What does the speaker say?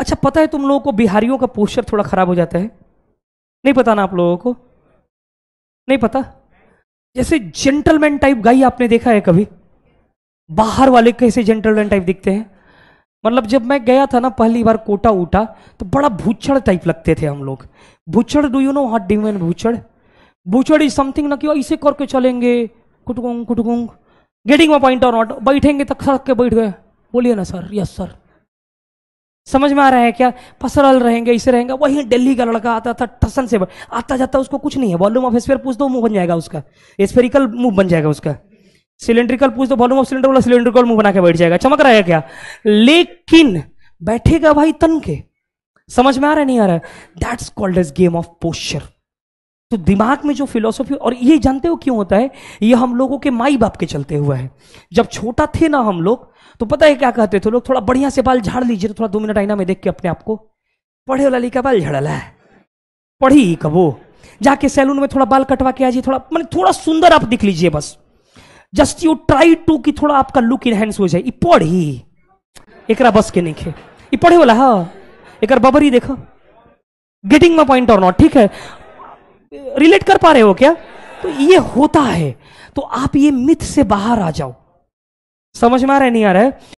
अच्छा पता है तुम लोगों को बिहारियों का पोस्चर थोड़ा खराब हो जाता है नहीं पता ना आप लोगों को नहीं पता जैसे जेंटलमैन टाइप गाई आपने देखा है कभी बाहर वाले कैसे जेंटलमैन टाइप दिखते हैं मतलब जब मैं गया था ना पहली बार कोटा उठा तो बड़ा भूचड़ टाइप लगते थे हम लोग भूचड़ डू यू नो हॉट डिमन भूचड़ भूचड़ इज समथिंग ना कि इसे करके चलेंगे कुटगुंग कुटगुंग गेटिंग पॉइंट और नॉट बैठेंगे तक सड़क के बैठ गए बोलिए ना सर यस सर समझ में आ रहा है क्या फसरल रहेंगे इसे रहेंगे वही दिल्ली का लड़का आता था टसन से आता जाता उसको कुछ नहीं है वॉल्यूम ऑफ स्पेयर पूछ दो मुंह बन जाएगा उसका स्पेरिकल मुंह बन जाएगा उसका सिलेंड्रिकल पूछ दो वॉल्यूम ऑफ सिलेंडर वाला सिलेंड्रिकल मुंह बना के बैठ जाएगा चमक रहा है क्या लेकिन बैठेगा भाई तन के समझ में आ रहा है नहीं आ रहा है that's called as game of posture तो दिमाग में जो फिलोसफी और ये जानते हो क्यों होता है ये हम लोगों के माई बाप के चलते हुआ है जब छोटा थे ना हम लोग तो पता है क्या कहते थे लोग थोड़ा बढ़िया से बाल झाड़ लीजिए थोड़ा दो मिनट आईना में देख के अपने आप को पढ़े वाला लिखा बाल झड़ला है पढ़ी कबो जाके सैलून में थोड़ा बाल कटवा के आजिए थोड़ा मतलब थोड़ा सुंदर आप दिख लीजिए बस जस्ट यू ट्राई टू कि थोड़ा आपका लुक इनहेंस हो जाए पढ़ी एक बस के नहीं खे पढ़े वाला हाँ एक बबरी देखो गेटिंग माई पॉइंट और नॉट ठीक है रिलेट कर पा रहे हो क्या तो ये होता है तो आप ये मिथ से बाहर आ जाओ समझ में आ रहा है नहीं आ रहा है